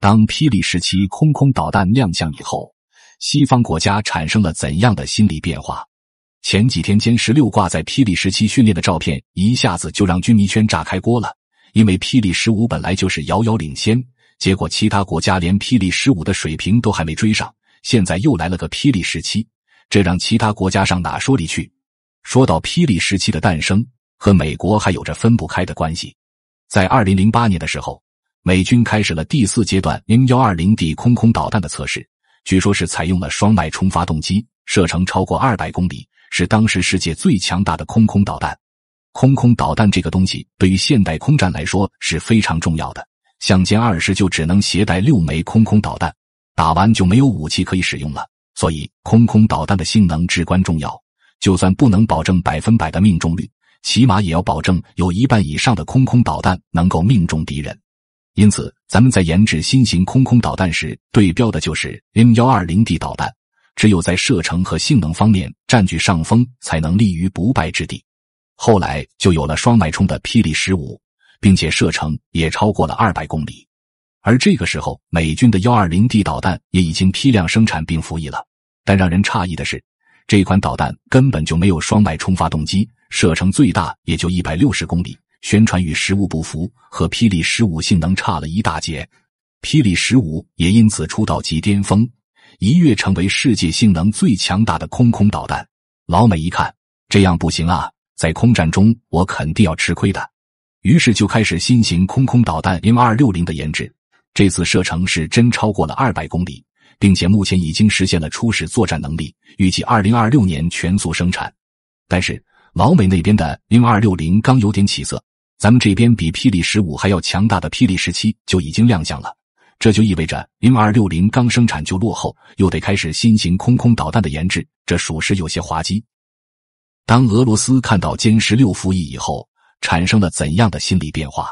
当霹雳十七空空导弹亮相以后，西方国家产生了怎样的心理变化？前几天歼十六挂在霹雳十七训练的照片，一下子就让军迷圈炸开锅了。因为霹雳十五本来就是遥遥领先，结果其他国家连霹雳十五的水平都还没追上，现在又来了个霹雳十七，这让其他国家上哪说理去？说到霹雳十七的诞生，和美国还有着分不开的关系。在二零零八年的时候。美军开始了第四阶段零幺二零 D 空空导弹的测试，据说是采用了双脉冲发动机，射程超过二百公里，是当时世界最强大的空空导弹。空空导弹这个东西对于现代空战来说是非常重要的，像歼二十就只能携带六枚空空导弹，打完就没有武器可以使用了。所以，空空导弹的性能至关重要。就算不能保证百分百的命中率，起码也要保证有一半以上的空空导弹能够命中敌人。因此，咱们在研制新型空空导弹时，对标的就是 M 幺二零 D 导弹。只有在射程和性能方面占据上风，才能立于不败之地。后来就有了双脉冲的霹雳十五，并且射程也超过了二百公里。而这个时候，美军的幺二零 D 导弹也已经批量生产并服役了。但让人诧异的是，这款导弹根本就没有双脉冲发动机，射程最大也就一百六十公里。宣传与实物不符，和霹雳十五性能差了一大截。霹雳十五也因此出道即巅峰，一跃成为世界性能最强大的空空导弹。老美一看，这样不行啊，在空战中我肯定要吃亏的。于是就开始新型空空导弹 M 二六零的研制。这次射程是真超过了二百公里，并且目前已经实现了初始作战能力，预计二零二六年全速生产。但是老美那边的 M 二六零刚有点起色。咱们这边比霹雳十五还要强大的霹雳十七就已经亮相了，这就意味着零二六零刚生产就落后，又得开始新型空空导弹的研制，这属实有些滑稽。当俄罗斯看到歼十六服役以后，产生了怎样的心理变化？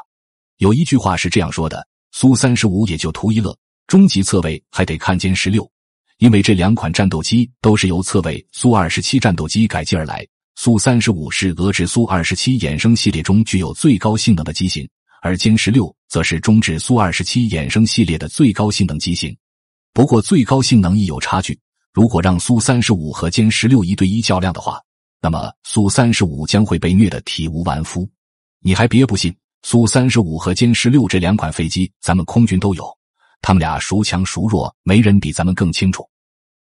有一句话是这样说的：苏三十五也就图一乐，终极侧位还得看歼十六，因为这两款战斗机都是由侧位苏二十七战斗机改进而来。苏三十五是俄制苏二十七衍生系列中具有最高性能的机型，而歼十六则是中制苏二十七衍生系列的最高性能机型。不过，最高性能亦有差距。如果让苏三十五和歼十六一对一较量的话，那么苏三十五将会被虐得体无完肤。你还别不信，苏三十五和歼十六这两款飞机，咱们空军都有，他们俩孰强孰弱，没人比咱们更清楚。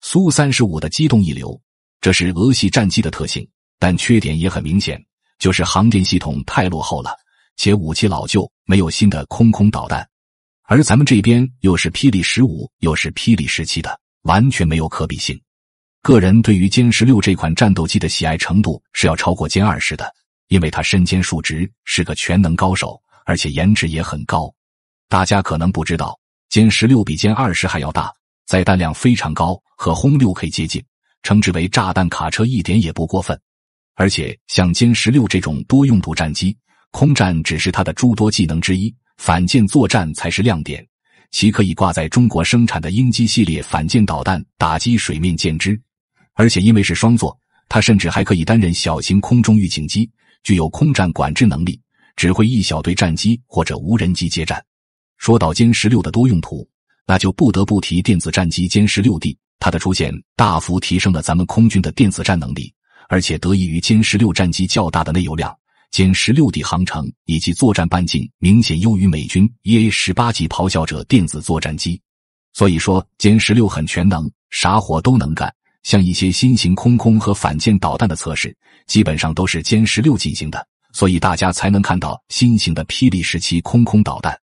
苏三十五的机动一流，这是俄系战机的特性。但缺点也很明显，就是航电系统太落后了，且武器老旧，没有新的空空导弹。而咱们这边又是霹雳十五，又是霹雳十七的，完全没有可比性。个人对于歼十六这款战斗机的喜爱程度是要超过歼二十的，因为它身兼数职，是个全能高手，而且颜值也很高。大家可能不知道，歼十六比歼二十还要大，载弹量非常高，和轰六 K 接近，称之为炸弹卡车一点也不过分。而且，像歼十六这种多用途战机，空战只是它的诸多技能之一，反舰作战才是亮点。其可以挂在中国生产的鹰击系列反舰导弹，打击水面舰只。而且，因为是双座，它甚至还可以担任小型空中预警机，具有空战管制能力，指挥一小队战机或者无人机接战。说到歼十六的多用途，那就不得不提电子战机歼十六 D，它的出现大幅提升了咱们空军的电子战能力。而且得益于歼十六战机较大的内油量，歼十六 D 航程以及作战半径明显优于美军 EA 十八级咆哮者电子作战机，所以说歼十六很全能，啥活都能干。像一些新型空空和反舰导弹的测试，基本上都是歼十六进行的，所以大家才能看到新型的霹雳十七空空导弹。